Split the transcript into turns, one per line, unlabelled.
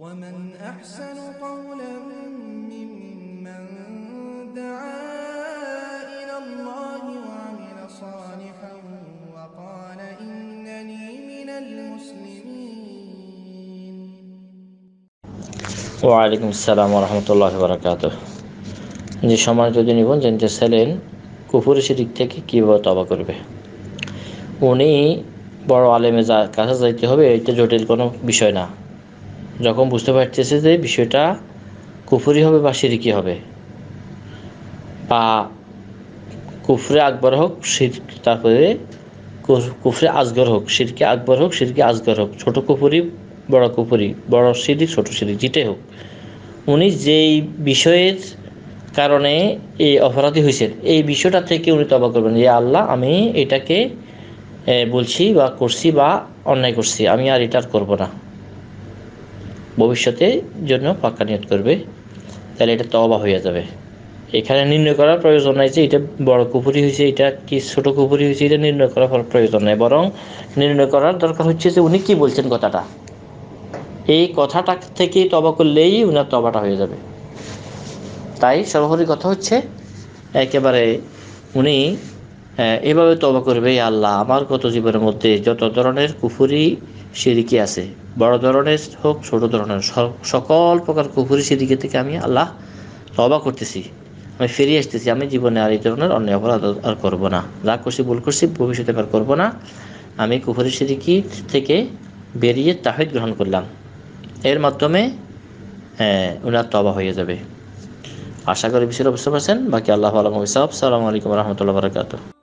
ওয়ালাইকুম আসসালাম রহমতুল্লাহ বরকাত যে সমাজ যদি নিবন নিবন্ধন চেয়েছিলেন কুপুর সেদিক থেকে কীভাবে তবা করবে উনি বড় আলেমে যা কাছে যাইতে হবে এটা জটিল কোনো বিষয় না যখন বুঝতে পারতেছে যে বিষয়টা কুফুরি হবে বা সিরিকি হবে বা কুফরে আকবর হোক সির তারপরে কুফরে আজগর হোক সিরকে আকবর হোক সিরকে আজগর হোক ছোট কুফুরি বড় কুফুরি বড় সিঁড়ি ছোট সিঁড়ি যেটাই হোক উনি যেই বিষয়ের কারণে এই অপরাধী হয়েছেন এই বিষয়টা থেকে উনি তবা করবেন যে আল্লাহ আমি এটাকে বলছি বা করছি বা অন্যায় করছি আমি আর এটার করব না ভবিষ্যতে জন্য পাক্কা নিয়ত করবে তাহলে এটা তবা হয়ে যাবে এখানে নির্ণয় করার প্রয়োজন নাই যে এটা বড় কুপুরি হয়েছে এটা কি ছোট কুপুরি হয়েছে এটা নির্ণয় করার প্রয়োজন নাই বরং নির্ণয় করার দরকার হচ্ছে যে উনি কি বলছেন কথাটা এই কথাটা থেকে তবা করলেই উনার তবাটা হয়ে যাবে তাই সর্বোপরি কথা হচ্ছে একেবারে উনি এভাবে তবা করবে আল্লাহ আমার গত জীবনের মধ্যে যত ধরনের কুফুরি সিরিকি আছে বড় ধরনের হোক ছোট ধরনের সকল প্রকার কুফুরি সিরিকি থেকে আমি আল্লাহ তবা করতেছি আমি ফিরিয়ে আসতেছি আমি জীবনে আর এই ধরনের অন্য অপরাধ আর করবো না রাগ করছি ভুল করছি ভবিষ্যতে আর করবো না আমি কুফুরি সিরিকি থেকে বেরিয়ে তাহিদ গ্রহণ করলাম এর মাধ্যমে ওনার তবা হয়ে যাবে আশা করি বিশ্বের অবস্থা পাচ্ছেন বাকি আল্লাহ আলম সালাম আলাইকুম রহমতুল্লাহ বারকাত